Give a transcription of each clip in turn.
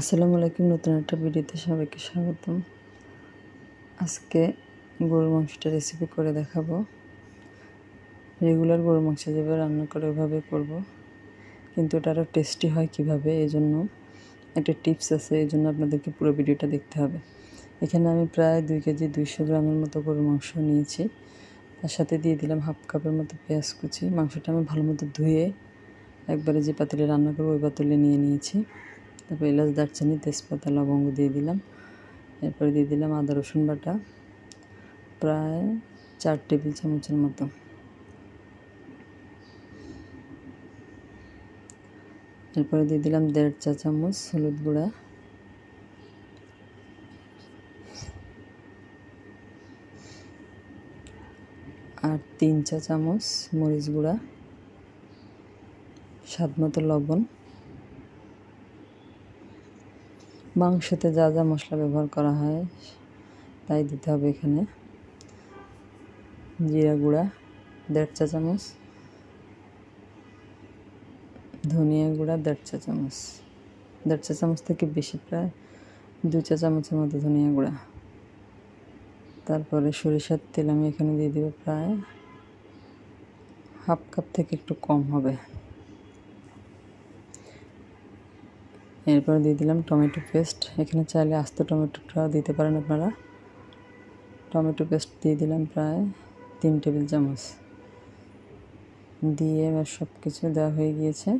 আসসালামু আলাইকুম নতুন একটা ভিডিওতে সবাইকে স্বাগতম আজকে গরুর মাংসটা রেসিপি করে দেখাবো রেগুলার গরুর মাংস যেভাবে রান্না করে ওইভাবে করব কিন্তু এটা আরও টেস্টি হয় কিভাবে এই জন্য একটা টিপস আছে এই জন্য আপনাদেরকে পুরো ভিডিওটা দেখতে হবে এখানে আমি প্রায় দুই কেজি দুইশো গ্রামের মতো গরুর মাংস নিয়েছি তার সাথে দিয়ে দিলাম হাফ কাপের মতো পেঁয়াজ কুচি মাংসটা আমি ভালো মতো ধুয়ে একবারে যে পাতিলে রান্না করবো ওই পাতিলে নিয়ে নিয়েছি তারপর এলাচ দারচিনি তেজপাতা লবঙ্গ দিয়ে দিলাম এরপরে দিয়ে দিলাম আদা রসুন বাটা প্রায় চার টেবিল চামচের মতো এরপরে দিয়ে দিলাম দেড় চা চামচ হলুদ গুঁড়া আর তিন চা চামচ মরিচ গুঁড়া স্বাদ মতো লবণ মাংসতে যা যা মশলা ব্যবহার করা হয় তাই দিতে হবে এখানে জিরা গুঁড়া দেড় চা চামচ ধনিয়া গুঁড়া দেড় চা চামচ দেড় চা চামচ থেকে বেশি প্রায় দু চা চামচের মতো ধনিয়া গুঁড়া তারপরে সরিষার তেল আমি এখানে দিয়ে দেবো প্রায় হাফ কাপ থেকে একটু কম হবে এরপর দিয়ে দিলাম টমেটো পেস্ট এখানে চাইলে আস্ত টমেটোটাও দিতে পারেন আপনারা টমেটো পেস্ট দিয়ে দিলাম প্রায় তিন টেবিল চামচ দিয়ে এবার সব কিছু দেওয়া হয়ে গিয়েছে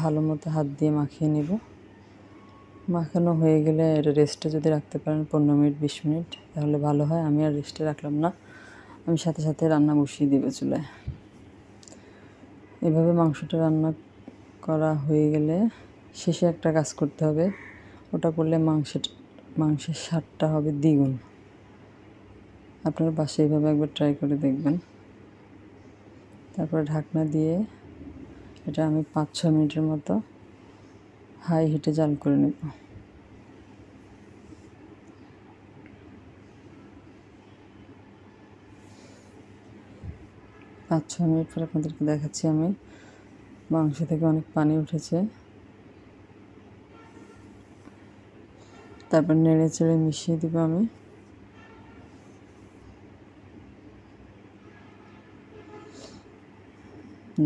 ভালো মতো হাত দিয়ে মাখিয়ে নেব মাখানো হয়ে গেলে এটা রেস্টে যদি রাখতে পারেন পনেরো মিনিট বিশ মিনিট তাহলে ভালো হয় আমি আর রেস্টে রাখলাম না আমি সাথে সাথে রান্না বসিয়ে দেবো চলে এভাবে মাংসটা রান্না করা হয়ে গেলে শেষে একটা কাজ করতে হবে ওটা করলে মাংসের মাংসের স্বাদটা হবে দ্বিগুণ আপনারা বাসে এইভাবে একবার ট্রাই করে দেখবেন তারপরে ঢাকনা দিয়ে এটা আমি পাঁচ ছ মিনিটের মতো হাই হিটে জাল করে নেব পাঁচ ছ মিনিট পর আপনাদেরকে দেখাচ্ছি আমি মাংস থেকে অনেক পানি উঠেছে তারপর নেড়ে চেড়ে মিশিয়ে দিব আমি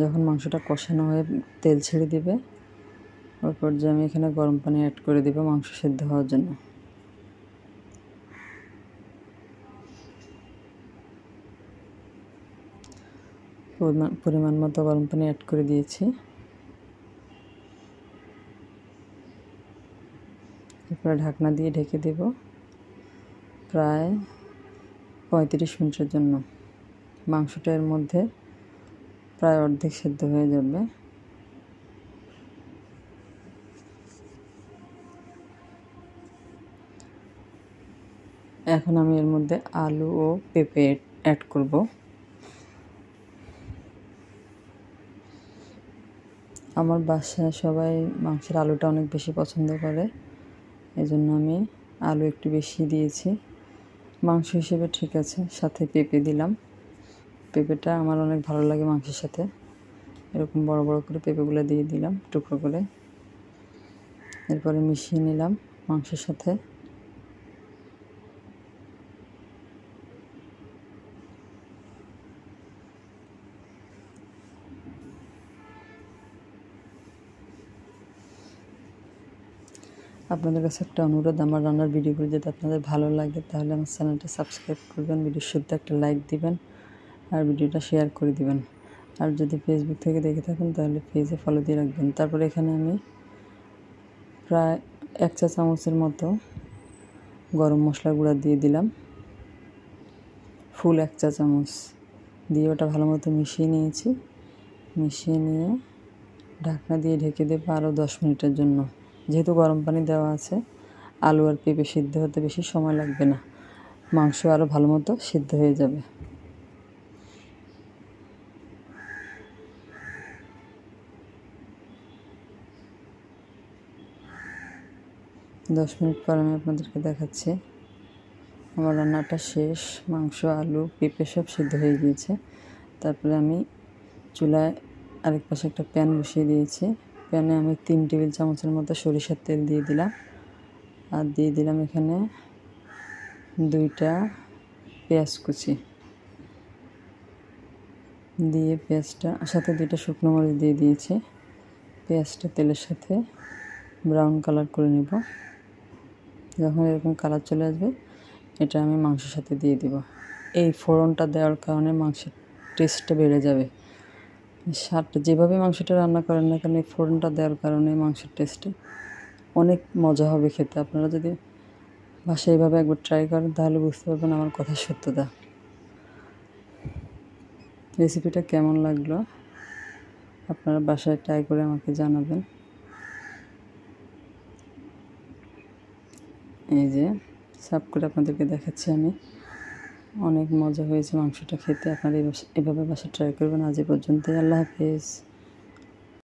যখন মাংসটা কষানো হয়ে তেল ছেড়ে দিবে ওর যে আমি এখানে গরম পানি অ্যাড করে দিব মাংস সেদ্ধ হওয়ার জন্য পরিমাণ মতো গরম পানি অ্যাড করে দিয়েছি এরপরে ঢাকনা দিয়ে ঢেকে দেব প্রায় পঁয়ত্রিশ মিনিটের জন্য মাংসটা এর মধ্যে প্রায় অর্ধেক সেদ্ধ হয়ে যাবে এখন আমি এর মধ্যে আলু ও পেঁপে অ্যাড করব আমার বাসায় সবাই মাংসের আলুটা অনেক বেশি পছন্দ করে এজন্য আমি আলু একটু বেশি দিয়েছি মাংস হিসেবে ঠিক আছে সাথে পেঁপে দিলাম পেঁপেটা আমার অনেক ভালো লাগে মাংসের সাথে এরকম বড় বড় করে পেঁপেগুলো দিয়ে দিলাম টুকরো করে এরপরে মিশিয়ে নিলাম মাংসের সাথে আপনাদের কাছে একটা অনুরোধ আমার রান্নার ভিডিওগুলো যদি আপনাদের ভালো লাগে তাহলে আমার চ্যানেলটা সাবস্ক্রাইব করবেন ভিডিও শুদ্ধ একটা লাইক দিবেন আর ভিডিওটা শেয়ার করে দিবেন আর যদি ফেসবুক থেকে দেখে থাকেন তাহলে পেজে ফলো দিয়ে রাখবেন তারপরে এখানে আমি প্রায় এক চা চামচের মতো গরম মশলা গুঁড়া দিয়ে দিলাম ফুল এক চা চামচ দিয়ে ওটা ভালো মতো মিশিয়ে নিয়েছি মিশিয়ে নিয়ে ঢাকনা দিয়ে ঢেকে দেবো আরও দশ মিনিটের জন্য যেহেতু গরম পানি দেওয়া আছে আলু আর পেঁপে সিদ্ধ হতে বেশি সময় লাগবে না মাংস আরও ভালো মতো সিদ্ধ হয়ে যাবে দশ মিনিট পর আমি আপনাদেরকে দেখাচ্ছি আমার রান্নাটা শেষ মাংস আলু পেঁপে সব সিদ্ধ হয়ে গিয়েছে তারপরে আমি চুলায় আরেক পাশে একটা প্যান বসিয়ে দিয়েছি প্যানে আমি তিন টেবিল চামচের মতো সরিষার তেল দিয়ে দিলাম আর দিয়ে দিলাম এখানে দুইটা পেঁয়াজ কুচি দিয়ে পেঁয়াজটা সাথে দুইটা শুকনো মরিচ দিয়ে দিয়েছি পেঁয়াজটা তেলের সাথে ব্রাউন কালার করে নেব যখন এরকম কালার চলে আসবে এটা আমি মাংসের সাথে দিয়ে দিব এই ফোড়নটা দেওয়ার কারণে মাংসের টেস্টটা বেড়ে যাবে স্বাদটা যেভাবে মাংসটা রান্না করেন না কেন এই ফোড়নটা দেওয়ার কারণে মাংসের টেস্টে অনেক মজা হবে খেতে আপনারা যদি বাসায় এইভাবে একবার ট্রাই করেন তাহলে বুঝতে পারবেন আমার কথা সত্যতা রেসিপিটা কেমন লাগলো আপনারা বাসায় ট্রাই করে আমাকে জানাবেন এই যে সাফ করে আপনাদেরকে দেখাচ্ছি আমি অনেক মজা হয়েছে মাংসটা খেতে আপনারা এভাবে বাসা ট্রাই করবেন আজ পর্যন্ত পর্যন্তই আল্লাহ হাফেজ